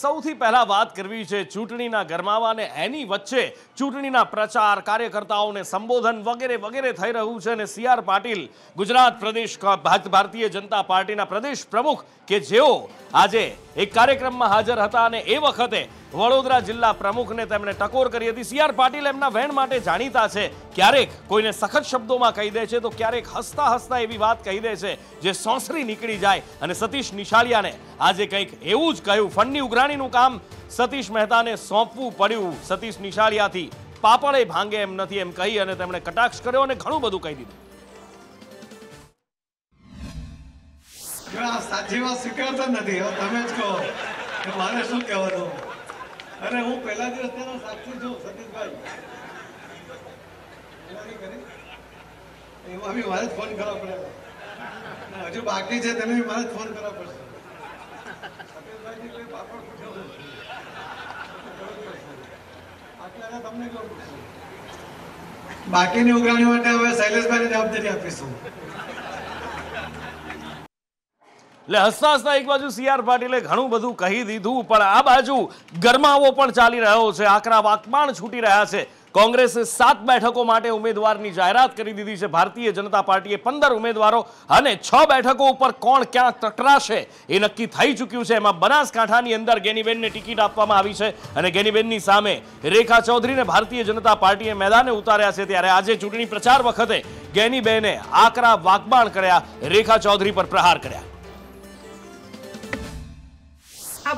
સૌથી પહેલા વાત કરવી છે ચૂંટણીના ગરમાવા અને એની વચ્ચે ચૂંટણીના પ્રચાર કાર્યકર્તાઓને સંબોધન વગેરે વગેરે થઈ રહ્યું છે અને સી પાટીલ ગુજરાત પ્રદેશ ભારતીય જનતા પાર્ટીના પ્રદેશ પ્રમુખ કે જેઓ આજે એક કાર્યક્રમમાં હાજર હતા અને એ વખતે વડોદરા જિલ્લા પ્રમુખને તેમણે ટકોર કરી હતી સી પાટીલ એમના વહેણ માટે જાણીતા છે ક્યારેક કોઈને સખત શબ્દોમાં કહી દે છે તો ક્યારેક હસતા હસતા એવી વાત કહી દે છે જે સોંસરી નીકળી જાય અને સતીશ નિશાળિયાને આજે કંઈક એવું જ કહ્યું ફંડની ઉઘરાણીનું કામ સતીશ મહેતાને સોંપવું પડ્યું સતીશ નિશાળિયાથી પાપડે ભાંગે એમ નથી એમ કહી અને તેમણે કટાક્ષ કર્યો અને ઘણું બધું કહી દીધું આ સાચી વાત સ્વીકારતા નથી હવે તમે જ કહો કે મારે શું કહેવાનું અરે હું પહેલા દિવસ તેનો સાક્ષી છું સતીશભાઈ એમાં બી મારે ફોન કરવો પડે હજુ બાકી છે તેને બી મારે ફોન કરવો પડશે સતીશભાઈ પાપડ આટલા તમને કહું બાકીની ઉઘરાણી માટે હવે શૈલેષભાઈને જવાબદારી આપીશું એટલે હસતા હસતા એક બાજુ સી આર પાટીલે ઘણું બધું કહી દીધું પણ આ બાજુ ગરમાવો પણ ચાલી રહ્યો છે આકરા વાકમાણ છૂટી રહ્યા છે કોંગ્રેસે સાત બેઠકો માટે ઉમેદવારની જાહેરાત કરી દીધી છે ભારતીય જનતા પાર્ટીએ પંદર ઉમેદવારો અને છ બેઠકો ઉપર કોણ ક્યાં તટરાશે એ નક્કી થઈ ચૂક્યું છે એમાં બનાસકાંઠાની અંદર ગેનીબેનને ટિકિટ આપવામાં આવી છે અને ગેનીબેનની સામે રેખા ચૌધરીને ભારતીય જનતા પાર્ટીએ મેદાને ઉતાર્યા છે ત્યારે આજે ચૂંટણી પ્રચાર વખતે ગેનીબેને આકરા વાગબાણ કર્યા રેખા ચૌધરી પર પ્રહાર કર્યા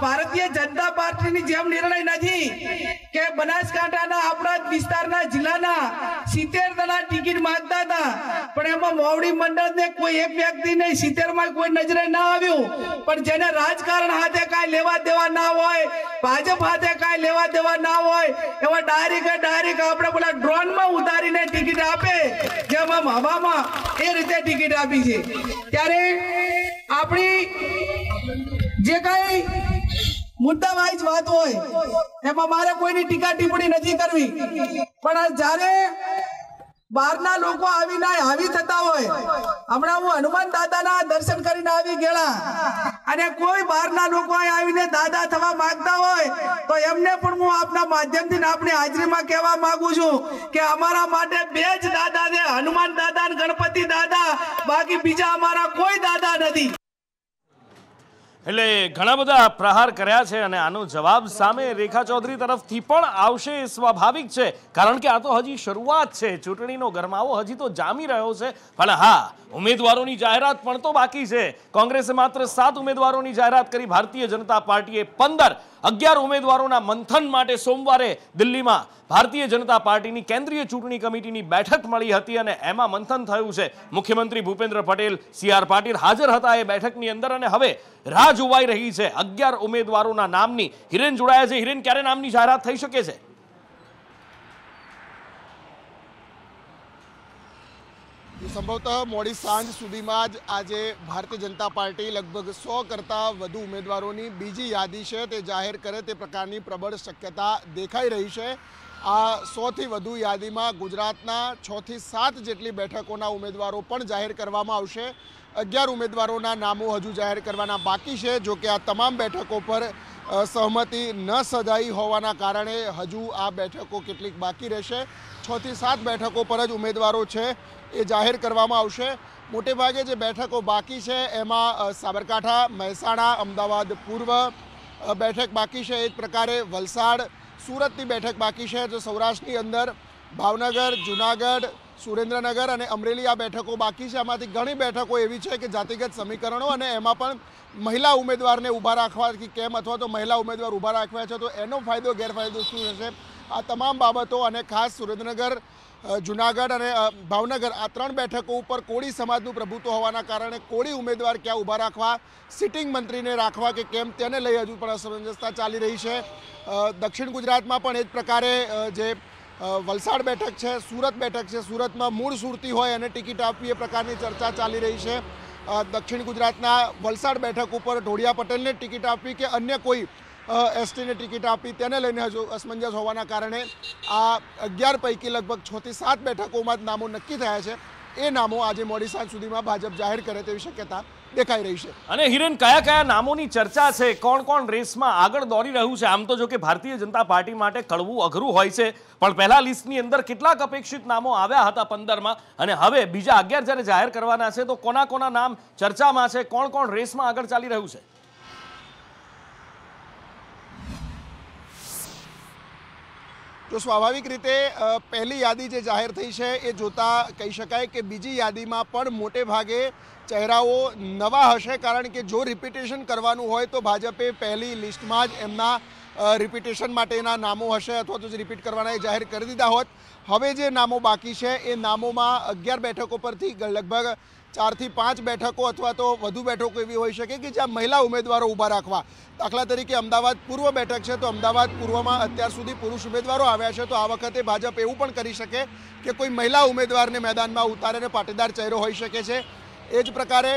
ભારતીય જનતા પાર્ટીની જેમ નિર્ણય નથી કે બનાસકાંઠાના આપણા વિસ્તારના જિલ્લાના સિત્તેર દલા ટિકિટ માંગતા હતા પણ એમાં મોવડી મંડળને કોઈ એક વ્યક્તિ નહીં સિત્તેરમાં કોઈ નજરે ના આવ્યું પણ જેને રાજકારણ હાથે કાંઈ લેવા દેવા ના હોય ભાજપ હાથે કાંઈ લેવા દેવા ના હોય એવા ડાયરેક ડાયરેક આપણે પેલા ડ્રોનમાં ઉતારીને ટિકિટ આપે જેમ આમ હવામાં એ રીતે ટિકિટ આપી છે ત્યારે આપણી જે કઈ મુદ્દાવાઈ જ વાત હોય એમાં મારે કોઈની ટીકા ટિપ્પણી નથી કરવી પણ જ્યારે બહારના લોકો આવીને આવી થતા હોય હમણાં હું હનુમાન દાદાના દર્શન કરીને આવી ગયેલા અને કોઈ બહારના લોકો આવીને દાદા થવા માંગતા હોય તો એમને પણ હું આપના માધ્યમથી આપની હાજરીમાં કહેવા માંગુ છું કે અમારા માટે બે જ દાદા છે હનુમાન દાદા અને ગણપતિ દાદા બાકી બીજા અમારા કોઈ દાદા નથી એટલે ઘણા બધા પ્રહાર કર્યા છે અને આનો જવાબ સામે રેખા ચૌધરી તરફથી પણ આવશે એ સ્વાભાવિક છે કારણ કે આ તો હજી શરૂઆત છે ચૂંટણીનો ગરમાવો હજી તો જામી રહ્યો છે પણ હા ઉમેદવારોની જાહેરાત પણ તો બાકી છે કોંગ્રેસે માત્ર સાત ઉમેદવારોની જાહેરાત કરી ભારતીય જનતા પાર્ટીએ પંદર અગિયાર ઉમેદવારોના મંથન માટે સોમવારે દિલ્હીમાં ભારતીય જનતા પાર્ટીની કેન્દ્રીય ચૂંટણી કમિટીની બેઠક મળી હતી અને એમાં મંથન થયું છે મુખ્યમંત્રી ભૂપેન્દ્ર પટેલ સી આર પાટીલ હાજર હતા એ બેઠકની અંદર અને હવે રાજ જોવાઈ રહી છે અગિયાર ઉમેદવારોના નામની હિરેન જોડાયા છે હિરેન ક્યારે નામની જાહેરાત થઈ શકે છે સંભવતઃ મોડી સાંજ સુધીમાં જ આજે ભારતીય જનતા પાર્ટી લગભગ સો કરતાં વધુ ઉમેદવારોની બીજી યાદી છે તે જાહેર કરે તે પ્રકારની પ્રબળ શક્યતા દેખાઈ રહી છે આ સોથી વધુ યાદીમાં ગુજરાતના છથી સાત જેટલી બેઠકોના ઉમેદવારો પણ જાહેર કરવામાં આવશે અગિયાર ઉમેદવારોના નામો હજુ જાહેર કરવાના બાકી છે જો કે આ તમામ બેઠકો પર સહમતિ ન સજાઈ હોવાના કારણે હજુ આ બેઠકો કેટલીક બાકી રહેશે છથી સાત બેઠકો પર જ ઉમેદવારો છે એ જાહેર કરવામાં આવશે મોટેભાગે જે બેઠકો બાકી છે એમાં સાબરકાંઠા મહેસાણા અમદાવાદ પૂર્વ બેઠક બાકી છે એક પ્રકારે વલસાડ સુરતની બેઠક બાકી છે જો સૌરાષ્ટ્રની અંદર ભાવનગર જુનાગઢ સુરેન્દ્રનગર અને અમરેલી આ બેઠકો બાકી છે આમાંથી ઘણી બેઠકો એવી છે કે જાતિગત સમીકરણો અને એમાં પણ મહિલા ઉમેદવારને ઊભા રાખવાથી કેમ અથવા તો મહિલા ઉમેદવાર ઊભા રાખવા છે તો એનો ફાયદો ગેરફાયદો શું હશે આ તમામ બાબતો અને ખાસ સુરેન્દ્રનગર જુનાગઢ અને ભાવનગર આ ત્રણ બેઠકો ઉપર કોળી સમાજનું પ્રભુત્વ હોવાના કારણે કોળી ઉમેદવાર ક્યાં ઊભા રાખવા સિટિંગ મંત્રીને રાખવા કે કેમ તેને લઈ હજુ પણ અસમંજસતા ચાલી રહી છે દક્ષિણ ગુજરાતમાં પણ એ જ પ્રકારે જે વલસાડ બેઠક છે સુરત બેઠક છે સુરતમાં મૂળ સુરતી હોય અને ટિકિટ આપવી એ પ્રકારની ચર્ચા ચાલી રહી છે દક્ષિણ ગુજરાતના વલસાડ બેઠક ઉપર ઢોળિયા પટેલને ટિકિટ આપવી કે અન્ય કોઈ એસટીની ટિકિટ આપી તેને લઈને હજુ અસમંજસ હોવાના કારણે આ અગિયાર પૈકી લગભગ છથી સાત બેઠકોમાં જ નામો નક્કી થયા છે એ નામો આજે મોડી સાંજ સુધીમાં ભાજપ જાહેર કરે તેવી શક્યતા દેખાઈ રહી છે અને હિરેન કયા કયા નામોની ચર્ચા છે કોણ કોણ રેસમાં આગળ દોડી રહ્યું છે આમ તો જો કે ભારતીય જનતા પાર્ટી માટે કડવું અઘરું હોય છે પણ પહેલા લિસ્ટની અંદર કેટલાક અપેક્ષિત નામો આવ્યા હતા પંદરમાં અને હવે બીજા અગિયાર જ્યારે જાહેર કરવાના છે તો કોના કોના નામ ચર્ચામાં છે કોણ કોણ રેસમાં આગળ ચાલી રહ્યું છે તો સ્વાભાવિક રીતે પહેલી યાદી જે જાહેર થઈ છે એ જોતા કહી શકાય કે બીજી યાદીમાં પણ મોટે ભાગે ચહેરાઓ નવા હશે કારણ કે જો રિપીટેશન કરવાનું હોય તો ભાજપે પહેલી લિસ્ટમાં જ એમના રિપીટેશન માટેના નામો હશે અથવા તો જ રિપીટ કરવાના એ જાહેર કરી દીધા હોત હવે જે નામો બાકી છે એ નામોમાં અગિયાર બેઠકો પરથી લગભગ ચારથી પાંચ બેઠકો અથવા તો વધુ બેઠકો એવી હોઈ શકે કે જ્યાં મહિલા ઉમેદવારો ઊભા રાખવા દાખલા તરીકે અમદાવાદ પૂર્વ બેઠક છે તો અમદાવાદ પૂર્વમાં અત્યાર સુધી પુરુષ ઉમેદવારો આવ્યા છે તો આ વખતે ભાજપ એવું પણ કરી શકે કે કોઈ મહિલા ઉમેદવારને મેદાનમાં ઉતારે અને પાટીદાર ચહેરો હોઈ શકે છે એ જ પ્રકારે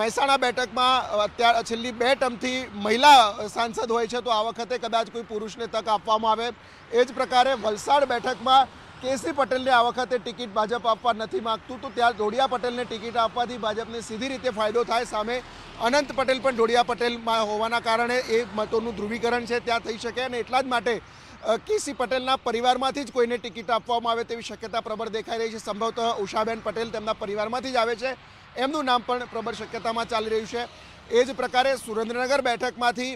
મહેસાણા બેઠકમાં અત્યાર છેલ્લી બે ટર્મથી મહિલા સાંસદ હોય છે તો આ વખતે કદાચ કોઈ પુરુષને તક આપવામાં આવે એ જ પ્રકારે વલસાડ બેઠકમાં કેસી પટેલને આ વખતે ટિકિટ ભાજપ આપવા નથી માગતું તો ત્યાં ઢોડિયા પટેલને ટિકિટ આપવાથી ભાજપને સીધી રીતે ફાયદો થાય સામે અનંત પટેલ પણ ઢોડિયા પટેલમાં હોવાના કારણે એ મતોનું ધ્રુવીકરણ છે ત્યાં થઈ શકે અને એટલા જ માટે કેસી પટેલના પરિવારમાંથી જ કોઈને ટિકિટ આપવામાં આવે તેવી શક્યતા પ્રબળ દેખાઈ રહી છે સંભવતઃ ઉષાબેન પટેલ તેમના પરિવારમાંથી જ આવે છે એમનું નામ પણ પ્રબળ શક્યતામાં ચાલી રહ્યું છે એ જ પ્રકારે સુરેન્દ્રનગર બેઠકમાંથી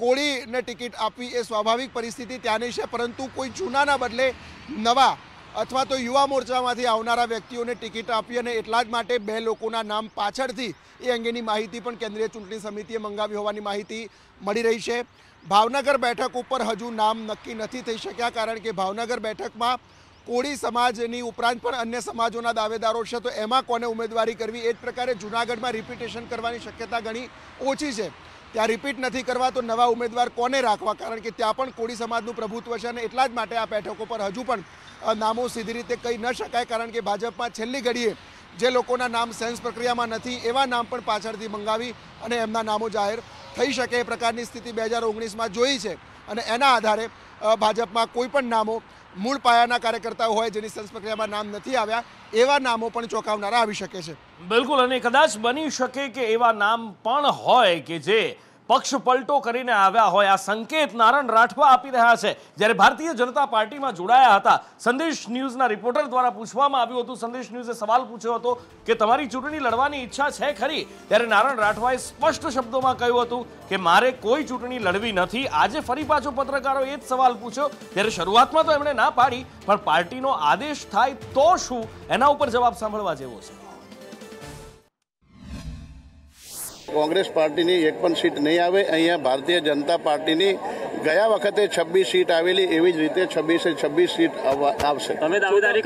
કોળીને ટિકિટ આપવી એ સ્વાભાવિક પરિસ્થિતિ ત્યાંની છે પરંતુ કોઈ જૂનાના બદલે નવા અથવા તો યુવા મોરચામાંથી આવનારા વ્યક્તિઓને ટિકિટ આપી અને એટલા જ માટે બે લોકોના નામ પાછળથી એ અંગેની માહિતી પણ કેન્દ્રીય ચૂંટણી સમિતિએ મંગાવી હોવાની માહિતી મળી રહી છે ભાવનગર બેઠક ઉપર હજુ નામ નક્કી નથી થઈ શક્યા કારણ કે ભાવનગર બેઠકમાં કોળી સમાજની ઉપરાંત પણ અન્ય સમાજોના દાવેદારો છે તો એમાં કોને ઉમેદવારી કરવી એ જ પ્રકારે જૂનાગઢમાં રિપીટેશન કરવાની શક્યતા ઘણી ઓછી છે ત્યાં રિપીટ નથી કરવા તો નવા ઉમેદવાર કોને રાખવા કારણ કે ત્યાં પણ કોળી સમાજનું પ્રભુત્વ છે અને એટલા જ માટે આ બેઠકો પર હજુ પણ નામો સીધી રીતે કહી ન શકાય કારણ કે ભાજપમાં છેલ્લી ઘડીએ જે લોકોના નામ સેન્સ પ્રક્રિયામાં નથી એવા નામ પણ પાછળથી મંગાવી અને એમના નામો જાહેર થઈ શકે એ પ્રકારની સ્થિતિ બે હજાર ઓગણીસમાં જોઈ છે અને એના આધારે ભાજપમાં કોઈ પણ નામો મૂળ પાયાના કાર્યકર્તાઓ હોય જેની સંસ્પર્ધામાં નામ નથી આવ્યા એવા નામો પણ ચોંકાવનારા આવી શકે છે બિલકુલ અને કદાચ બની શકે કે એવા નામ પણ હોય કે જે પક્ષ પલટો કરીને આવ્યા હોય આ સંકેત નારણ રાઠવા આપી રહ્યા છે જ્યારે ભારતીય જનતા પાર્ટીમાં જોડાયા હતા સંદેશ ન્યૂઝના રિપોર્ટર દ્વારા પૂછવામાં આવ્યું હતું સંદેશ ન્યૂઝે સવાલ પૂછ્યો હતો કે તમારી ચૂંટણી લડવાની ઈચ્છા છે ખરી ત્યારે નારણ રાઠવાએ સ્પષ્ટ શબ્દોમાં કહ્યું હતું કે મારે કોઈ ચૂંટણી લડવી નથી આજે ફરી પાછો પત્રકારો એ જ સવાલ પૂછ્યો ત્યારે શરૂઆતમાં તો એમણે ના પાડી પણ પાર્ટીનો આદેશ થાય તો શું એના ઉપર જવાબ સાંભળવા જેવો છે કોંગ્રેસ પાર્ટીની એક પણ સીટ નહીં આવે અહીંયા ભારતીય જનતા પાર્ટીની ગયા વખતે છબ્બીસ સીટ આવેલી એવી જ રીતે છબ્બીસે છવ્વીસ સીટ આવશે તમે દાવેદારી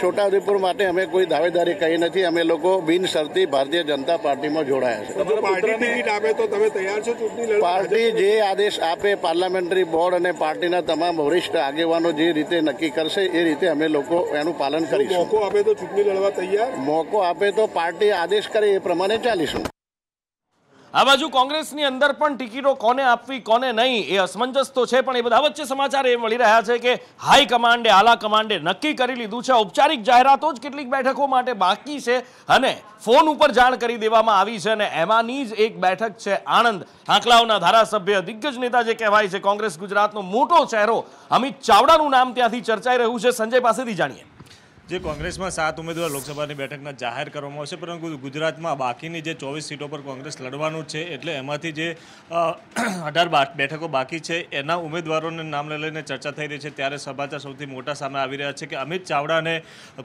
છોટાઉદેપુર માટે અમે કોઈ દાવેદારી કહી નથી અમે લોકો બિનશરતી ભારતીય જનતા પાર્ટીમાં જોડાયા છે પાર્ટી જે આદેશ આપે પાર્લામેન્ટરી બોર્ડ અને પાર્ટીના તમામ વરિષ્ઠ આગેવાનો જે રીતે નક્કી કરશે એ રીતે અમે લોકો એનું પાલન કરીશું મોકો આપે તો ચૂંટણી લડવા તૈયાર મોકો આપે તો પાર્ટી આદેશ કરે એ પ્રમાણે ચાલીશું આ બાજુ કોંગ્રેસની અંદર પણ ટિકિટો કોને આપવી કોને નહીં એ અસમંજસ તો છે પણ એ બધા વચ્ચે સમાચાર એ મળી રહ્યા છે કે હાઈ કમાન્ડે આલા કમાન્ડે નક્કી કરી લીધું છે ઔપચારિક જાહેરાતો જ કેટલીક બેઠકો માટે બાકી છે અને ફોન ઉપર જાણ કરી દેવામાં આવી છે અને એમાંની જ એક બેઠક છે આણંદ આંકલાઓના ધારાસભ્ય દિગ્ગજ નેતા જે કહેવાય છે કોંગ્રેસ ગુજરાતનો મોટો ચહેરો અમિત ચાવડાનું નામ ત્યાંથી ચર્ચાઈ રહ્યું છે સંજય પાસેથી જાણીએ જે કોંગ્રેસમાં સાત ઉમેદવાર લોકસભાની બેઠકના જાહેર કરવામાં આવશે પરંતુ ગુજરાતમાં બાકીની જે ચોવીસ સીટો પર કોંગ્રેસ લડવાનું છે એટલે એમાંથી જે અઢાર બેઠકો બાકી છે એના ઉમેદવારોને નામને લઈને ચર્ચા થઈ રહી છે ત્યારે સભાચાર સૌથી મોટા સામે આવી રહ્યા છે કે અમિત ચાવડાને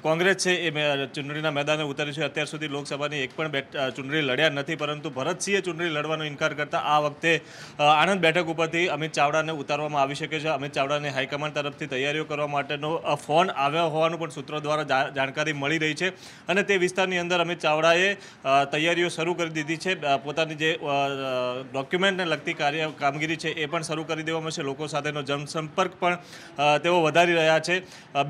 કોંગ્રેસ છે એ ચૂંટણીના મેદાને ઉતારી છે અત્યાર સુધી લોકસભાની એક પણ ચૂંટણી લડ્યા નથી પરંતુ ભરતસિંહે ચૂંટણી લડવાનો ઇન્કાર કરતા આ વખતે આણંદ બેઠક ઉપરથી અમિત ચાવડાને ઉતારવામાં આવી શકે છે અમિત ચાવડાને હાઈકમાન્ડ તરફથી તૈયારીઓ કરવા માટેનો ફોન આવ્યો હોવાનું પણ સૂત્રો દ્વારા દ્વારા જાણકારી મળી રહી છે અને તે વિસ્તારની અંદર અમિત ચાવડાએ તૈયારીઓ શરૂ કરી દીધી છે પોતાની જે ડોક્યુમેન્ટને લગતી કાર્ય કામગીરી છે એ પણ શરૂ કરી દેવામાં છે લોકો સાથેનો જનસંપર્ક પણ તેઓ વધારી રહ્યા છે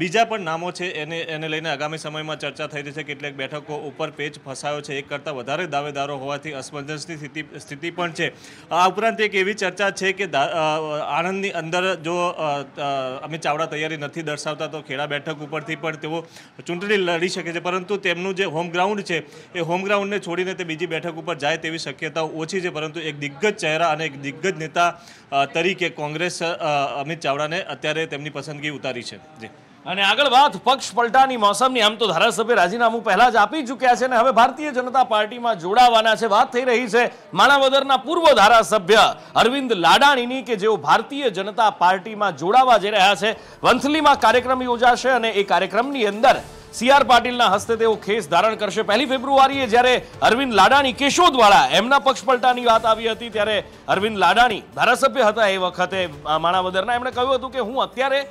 બીજા પણ નામો છે એને એને લઈને આગામી સમયમાં ચર્ચા થઈ રહી છે કેટલીક બેઠકો ઉપર પેચ ફસાયો છે એક કરતાં વધારે દાવેદારો હોવાથી અસમંજસની સ્થિતિ સ્થિતિ પણ છે આ ઉપરાંત એક એવી ચર્ચા છે કે આણંદની અંદર જો અમિત ચાવડા તૈયારી નથી દર્શાવતા તો ખેડા બેઠક ઉપરથી પણ તેઓ ચૂંટણી લડી શકે છે પરંતુ તેમનું જે હોમગ્રાઉન્ડ છે એ હોમગ્રાઉન્ડને છોડીને તે બીજી બેઠક ઉપર જાય તેવી શક્યતાઓ ઓછી છે પરંતુ એક દિગ્ગજ ચહેરા અને એક દિગ્ગજ નેતા તરીકે કોંગ્રેસ અમિત ચાવડાને અત્યારે તેમની પસંદગી ઉતારી છે જી અને આગળ વાત પક્ષ પલટાની મોસમની આમ તો ધારાસભ્ય રાજીનામું પહેલા જ આપી ચૂક્યા છે અને હવે ભારતીય જનતા પાર્ટીમાં જોડાવાના છે વાત થઈ રહી છે માણાવદરના પૂર્વ ધારાસભ્ય અરવિંદ લાડાણીની કે જેઓ ભારતીય જનતા પાર્ટીમાં જોડાવા જઈ રહ્યા છે વંથલીમાં કાર્યક્રમ યોજાશે અને એ કાર્યક્રમની અંદર સીઆર પાટીલના હસ્તે તેઓ ખેસ ધારણ કરશે પહેલી ફેબ્રુઆરીએ જ્યારે અરવિંદ લાડાણી કેશોદવાળા એમના પક્ષ પલટાની વાત આવી હતી ત્યારે અરવિંદ લાડાણી ધારાસભ્ય હતા એ વખતે માણાવદરના એમણે કહ્યું હતું કે હું અત્યારે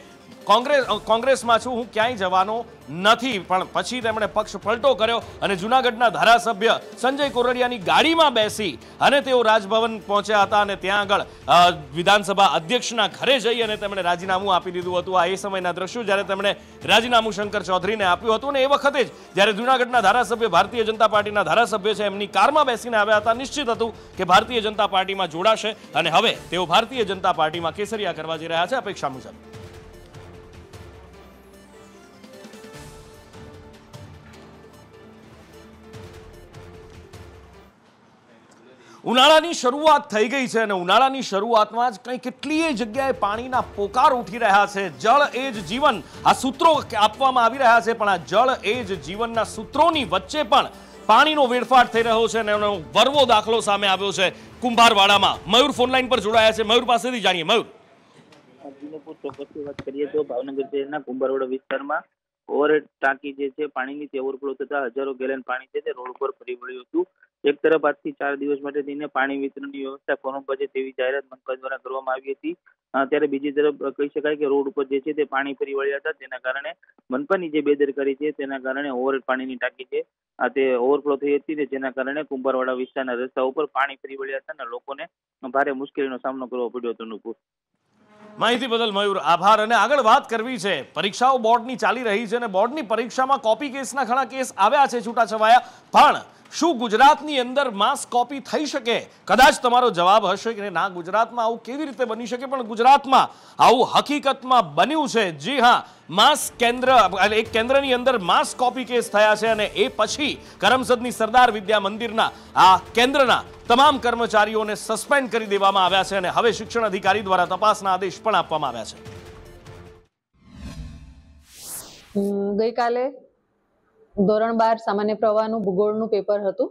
કોંગ્રેસ કોંગ્રેસમાં છું હું ક્યાંય જવાનો નથી પણ પછી તેમણે પક્ષ પલટો કર્યો અને જૂનાગઢના ધારાસભ્ય સંજય કોરડિયાની ગાડીમાં બેસી અને તેઓ રાજભવન પહોંચ્યા હતા અને ત્યાં આગળ વિધાનસભા અધ્યક્ષના ઘરે જઈ અને તેમણે રાજીનામું આપી દીધું હતું આ એ સમયના દ્રશ્યો જ્યારે તેમણે રાજીનામું શંકર ચૌધરીને આપ્યું હતું અને એ વખતે જ જ્યારે જૂનાગઢના ધારાસભ્ય ભારતીય જનતા પાર્ટીના ધારાસભ્ય છે એમની કારમાં બેસીને આવ્યા હતા નિશ્ચિત હતું કે ભારતીય જનતા પાર્ટીમાં જોડાશે અને હવે તેઓ ભારતીય જનતા પાર્ટીમાં કેસરિયા કરવા જઈ રહ્યા છે અપેક્ષા મુજબ ઉનાળાની શરૂઆત થઈ ગઈ છે અને ઉનાળાની શરૂઆતમાં જ કંઈ કેટલીય જગ્યાએ પાણીના પોકાર ઉઠી રહ્યા છે જળ એ જ જીવન આ સૂત્રો આપવામાં આવી રહ્યા છે પણ આ જળ એ જ જીવનના સૂત્રોની વચ્ચે પણ પાણીનો વેડફાટ થઈ રહ્યો છે અને એનો વરવો દાખલો સામે આવ્યો છે કુંભારવાડામાં મયુર ફોનલાઈન પર જોડાયા છે મયુર પાસેથી જાણીએ મયુર ચોક્કસથી ભાવનગર શહેરના કુંભારવાડા વિસ્તારમાં ઓવરહેડ ટાંકી જે છે પાણીની તે ઓવરફ્લો થતા હજારો ગેલન પાણી છે તે રોડ પર ફરી વળ્યું હતું એક તરફ આજથી ચાર દિવસ માટે થઈને પાણી વિતરણની વ્યવસ્થા ફોરમ પર તેવી જાહેરાત મનપા દ્વારા કરવામાં આવી હતી ત્યારે બીજી તરફ કહી શકાય કે રોડ ઉપર જે છે તે પાણી ફરી વળ્યા હતા તેના કારણે મનપાની જે બેદરકારી છે તેના કારણે ઓવરહેડ પાણીની ટાંકી છે આ તે ઓવરફ્લો થઈ હતી જેના કારણે કુંભારવાડા વિસ્તારના રસ્તા ઉપર પાણી ફરી વળ્યા હતા અને લોકોને ભારે મુશ્કેલીનો સામનો કરવો પડ્યો હતો નુપુર માહિતી બદલ મયુર આભાર અને આગળ વાત કરવી છે પરીક્ષાઓ બોર્ડની ચાલી રહી છે અને બોર્ડની પરીક્ષામાં કોપી કેસના ઘણા કેસ આવ્યા છે છૂટાછવાયા પણ શું ગુજરાતની અંદર માસ કોપી થઈ શકે કદાચ તમારો જવાબ હશે કે ના ગુજરાતમાં આવું કેવી રીતે બની શકે પણ ગુજરાતમાં આવું હકીકતમાં બન્યું છે જી હા માસ કેન્દ્ર એક કેન્દ્રની અંદર માસ કોપી કેસ થયા છે અને એ પછી કરમસદની સરદાર વિદ્યા મંદિરના આ કેન્દ્રના તમામ કર્મચારીઓને સસ્પેન્ડ કરી દેવામાં આવ્યા છે અને હવે શિક્ષણ અધિકારી દ્વારા તપાસના આદેશ પણ આપવામાં આવ્યા છે ગઈકાલે ધોરણ બાર સામાન્ય પ્રવાહનું ભૂગોળનું પેપર હતું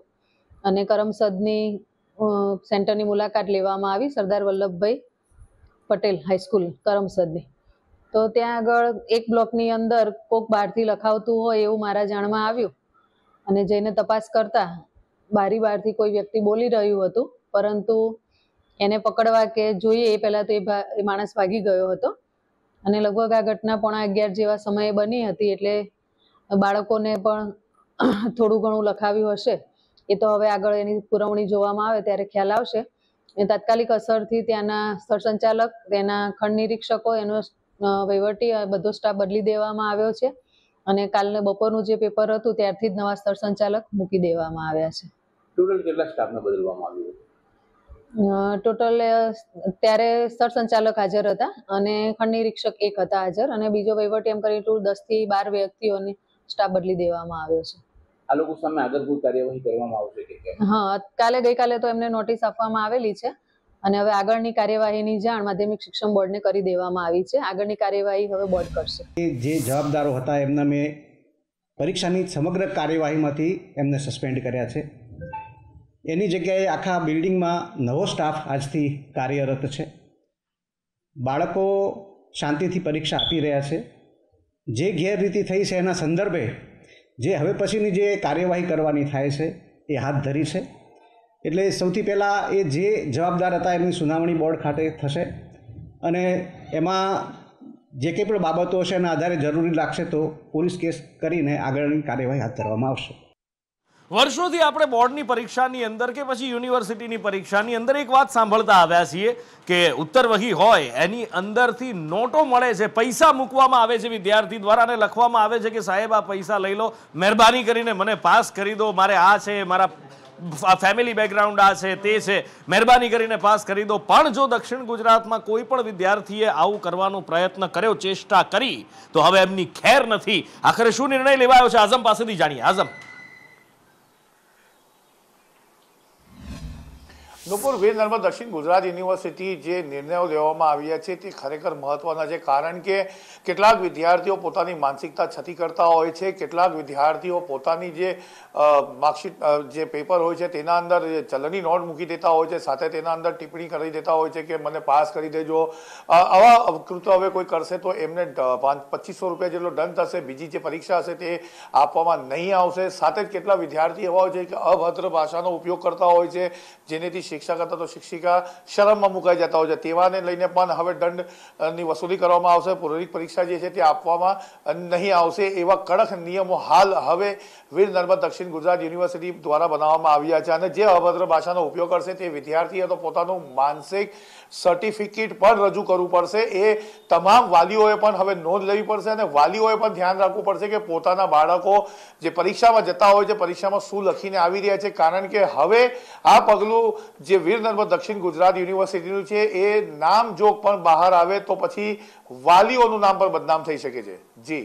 અને કરમસદની સેન્ટરની મુલાકાત લેવામાં આવી સરદાર વલ્લભભાઈ પટેલ હાઈસ્કૂલ કરમસદની તો ત્યાં આગળ એક બ્લોકની અંદર કોક બહારથી લખાવતું હોય એવું મારા જાણમાં આવ્યું અને જઈને તપાસ કરતા બારી બહારથી કોઈ વ્યક્તિ બોલી રહ્યું હતું પરંતુ એને પકડવા કે જોઈએ એ પહેલાં તો એ માણસ ભાગી ગયો હતો અને લગભગ આ ઘટના પોણા અગિયાર જેવા સમયે બની હતી એટલે બાળકોને પણ થોડું ઘણું લખાવ્યું હશે એ તો હવે આગળ એની પુરવણી જોવામાં આવે ત્યારે ખ્યાલ આવશે એ તાત્કાલિક અસરથી ત્યાંના સ્થળ સંચાલક તેના ખંડ નિરીક્ષકો એનો વહીવટી બધો સ્ટાફ બદલી દેવામાં આવ્યો છે અને કાલને બપોરનું જે પેપર હતું ત્યારથી જ નવા સ્થળ સંચાલક મૂકી દેવામાં આવ્યા છે ટોટલ કેટલા સ્ટાફને બદલવામાં આવ્યું ટોટલ ત્યારે સ્થળ સંચાલક હાજર હતા અને ખંડ નિરીક્ષક એક હતા હાજર અને બીજો વહીવટી એમ કરી ટુ દસથી બાર વ્યક્તિઓની સ્ટાફ બદલી દેવામાં આવ્યો છે આ લોકો સામે આગળ કાર્યવાહી કરવામાં આવશે કે હા કાલે ગઈકાલે તો એમને નોટિસ આપવામાં આવેલી છે અને હવે આગળની કાર્યવાહીની જાણ માધ્યમિક શિક્ષણ બોર્ડને કરી દેવામાં આવી છે આગળની કાર્યવાહી હવે બોર્ડ કરશે જે જવાબદારો હતા એમના મેં પરીક્ષાની સમગ્ર કાર્યવાહીમાંથી એમને સસ્પેન્ડ કર્યા છે એની જગ્યાએ આખા બિલ્ડિંગમાં નવો સ્ટાફ આજથી કાર્યરત છે બાળકો શાંતિથી પરીક્ષા આપી રહ્યા છે જે ગેરરીતિ થઈ છે એના સંદર્ભે જે હવે પછીની જે કાર્યવાહી કરવાની થાય છે એ હાથ ધરી છે એટલે સૌથી પહેલાં એ જે જવાબદાર હતા એમની સુનાવણી બોર્ડ ખાતે થશે અને એમાં જે કંઈ પણ બાબતો હશે એના આધારે જરૂરી લાગશે તો પોલીસ કેસ કરીને આગળની કાર્યવાહી હાથ ધરવામાં આવશે વર્ષોથી આપણે બોર્ડની પરીક્ષાની અંદર કે પછી યુનિવર્સિટીની પરીક્ષાની અંદર એક વાત સાંભળતા આવ્યા છીએ કે ઉત્તર વહી હોય એની અંદરથી નોટો મળે છે પૈસા મૂકવામાં આવે છે વિદ્યાર્થી દ્વારા અને લખવામાં આવે છે કે સાહેબ આ પૈસા લઈ લો મહેરબાની કરીને મને પાસ કરી દો મારે આ છે મારા ફેમિલી બેકગ્રાઉન્ડ આ છે તે છે મહેરબાની કરીને પાસ કરી દો પણ જો દક્ષિણ ગુજરાતમાં કોઈ પણ વિદ્યાર્થીએ આવું કરવાનો પ્રયત્ન કર્યો ચેષ્ટા કરી તો હવે એમની ખેર નથી આખરે શું નિર્ણય લેવાયો છે આઝમ પાસેથી જાણીએ આઝમ નુપુર નર્મદ દક્ષિણ ગુજરાત યુનિવર્સિટી જે નિર્ણયો લેવામાં આવ્યા છે તે ખરેખર મહત્વના છે કારણ કે કેટલાક વિદ્યાર્થીઓ પોતાની માનસિકતા છતી કરતા હોય છે કેટલાક વિદ્યાર્થીઓ પોતાની જે માર્કશીટ જે પેપર હોય છે તેના અંદર ચલની નોટ મૂકી દેતા હોય છે સાથે તેના અંદર ટિપ્પણી કરી દેતા હોય છે કે મને પાસ કરી દેજો આવા કૃત્ય હવે કોઈ કરશે તો એમને પચીસો રૂપિયા જેટલો દંડ થશે બીજી જે પરીક્ષા હશે તે આપવામાં નહીં આવશે સાથે જ કેટલા વિદ્યાર્થી એવા હોય છે કે અભદ્ર ભાષાનો ઉપયોગ કરતા હોય છે જેનેથી શિક્ષક હતા તો શિક્ષિકા શરમમાં મુકાઈ જતા હોય છે તેવાને લઈને પણ હવે દંડની વસૂલી કરવામાં આવશે પૂર્વરિક પરીક્ષા જે છે તે આપવામાં નહીં આવશે એવા કડક નિયમો હાલ હવે વીર નર્મદ દક્ષિણ ગુજરાત યુનિવર્સિટી દ્વારા બનાવવામાં આવ્યા છે અને જે અભદ્ર ભાષાનો ઉપયોગ કરશે તે વિદ્યાર્થીએ તો પોતાનું માનસિક સર્ટિફિકેટ પણ રજૂ કરવું પડશે એ તમામ વાલીઓએ પણ હવે નોંધ લેવી પડશે અને વાલીઓએ પણ ધ્યાન રાખવું પડશે કે પોતાના બાળકો જે પરીક્ષામાં જતા હોય છે પરીક્ષામાં શું લખીને આવી રહ્યા છે કારણ કે હવે આ પગલું જે વીર નર્મદ દક્ષિણ ગુજરાત યુનિવર્સિટીનું છે એ નામ જો પણ બહાર આવે તો પછી વાલીઓનું નામ પણ બદનામ થઈ શકે છે જી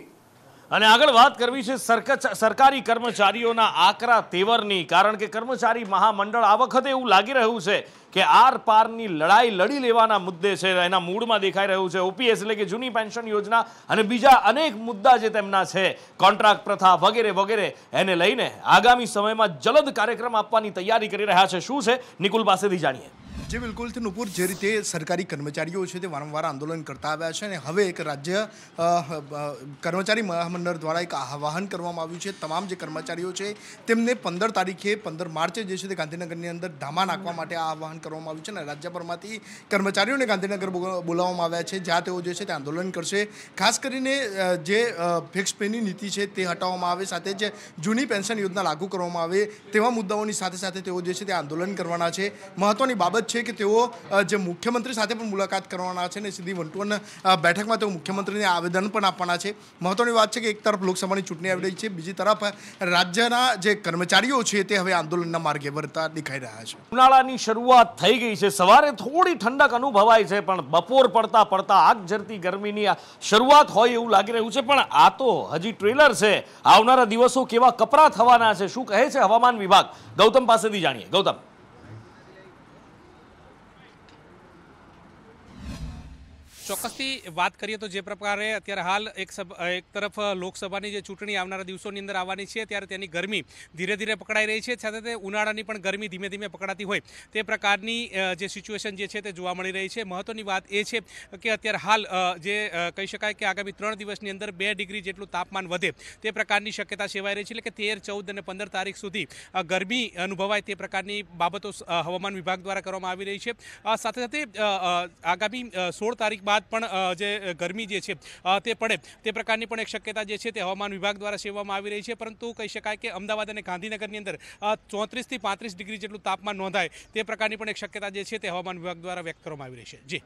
અને આગળ વાત કરવી છે સરકારી કર્મચારીઓના આકરા તેવરની કારણ કે કર્મચારી મહામંડળ આ વખતે એવું લાગી રહ્યું છે કે આર પારની લડાઈ લડી લેવાના મુદ્દે છે એના મૂળમાં દેખાઈ રહ્યું છે ઓપીએસ એટલે કે જૂની પેન્શન યોજના અને બીજા અનેક મુદ્દા જે તેમના છે કોન્ટ્રાક્ટ પ્રથા વગેરે વગેરે એને લઈને આગામી સમયમાં જલદ કાર્યક્રમ આપવાની તૈયારી કરી રહ્યા છે શું છે નિકુલ પાસેથી જાણીએ જે બિલકુલ નુપુર જે રીતે સરકારી કર્મચારીઓ છે તે વારંવાર આંદોલન કરતા આવ્યા છે અને હવે એક રાજ્ય કર્મચારી મહામંડળ દ્વારા એક આહવાન કરવામાં આવ્યું છે તમામ જે કર્મચારીઓ છે તેમને પંદર તારીખે પંદર માર્ચે જે છે તે ગાંધીનગરની અંદર ધામા નાખવા માટે આ આહવાન કરવામાં આવ્યું છે અને રાજ્યભરમાંથી કર્મચારીઓને ગાંધીનગર બોલાવવામાં આવ્યા છે જ્યાં તેઓ જે છે તે આંદોલન કરશે ખાસ કરીને જે ફિક્સ પેની નીતિ છે તે હટાવવામાં આવે સાથે જ જૂની પેન્શન યોજના લાગુ કરવામાં આવે તેવા મુદ્દાઓની સાથે સાથે તેઓ જે છે તે આંદોલન કરવાના છે મહત્વની બાબત છે છે કે તેઓ જે મુખ્યમંત્રી સાથે પણ મુલાકાત કરવાના છે ને સીધી વન ટુ વન બેઠકમાં તેઓ મુખ્યમંત્રીને આવેદન પણ આપવાના છે મહત્વની વાત છે કે એક તરફ લોકસભાની ચૂંટણી આવી રહી છે બીજી તરફ રાજ્યના જે કર્મચારીઓ છે તે હવે આંદોલનના માર્ગે વળતા દેખાઈ રહ્યા છે ઉનાળાની શરૂઆત થઈ ગઈ છે સવારે થોડી ઠંડક અનુભવાય છે પણ બપોર પડતા પડતા આગ ઝરતી ગરમીની શરૂઆત હોય એવું લાગી રહ્યું છે પણ આ તો હજી ટ્રેલર છે આવનારા દિવસો કેવા કપરા થવાના છે શું કહે છે હવામાન વિભાગ ગૌતમ પાસેથી જાણીએ ગૌતમ ચોક્કસથી વાત કરીએ તો જે પ્રકારે અત્યારે હાલ એક સભ એક તરફ લોકસભાની જે ચૂંટણી આવનારા દિવસોની અંદર આવવાની છે ત્યારે તેની ગરમી ધીરે ધીરે પકડાઈ રહી છે સાથે તે ઉનાળાની પણ ગરમી ધીમે ધીમે પકડાતી હોય તે પ્રકારની જે સિચ્યુએશન જે છે તે જોવા મળી રહી છે મહત્વની વાત એ છે કે અત્યારે હાલ જે કહી શકાય કે આગામી ત્રણ દિવસની અંદર બે ડિગ્રી જેટલું તાપમાન વધે તે પ્રકારની શક્યતા સેવાઈ રહી છે એટલે કે તેર ચૌદ અને પંદર તારીખ સુધી ગરમી અનુભવાય તે પ્રકારની બાબતો હવામાન વિભાગ દ્વારા કરવામાં આવી રહી છે સાથે સાથે આગામી સોળ તારીખ બાદ બાદ પણ જે ગરમી જે છે તે પડે તે પ્રકારની પણ એક શક્યતા જે છે તે હવામાન વિભાગ દ્વારા સેવવામાં આવી રહી છે પરંતુ કહી શકાય કે અમદાવાદ અને ગાંધીનગરની અંદર ચોત્રીસથી પાંત્રીસ ડિગ્રી જેટલું તાપમાન નોંધાય તે પ્રકારની પણ એક શક્યતા જે છે તે હવામાન વિભાગ દ્વારા વ્યક્ત કરવામાં આવી રહી છે જી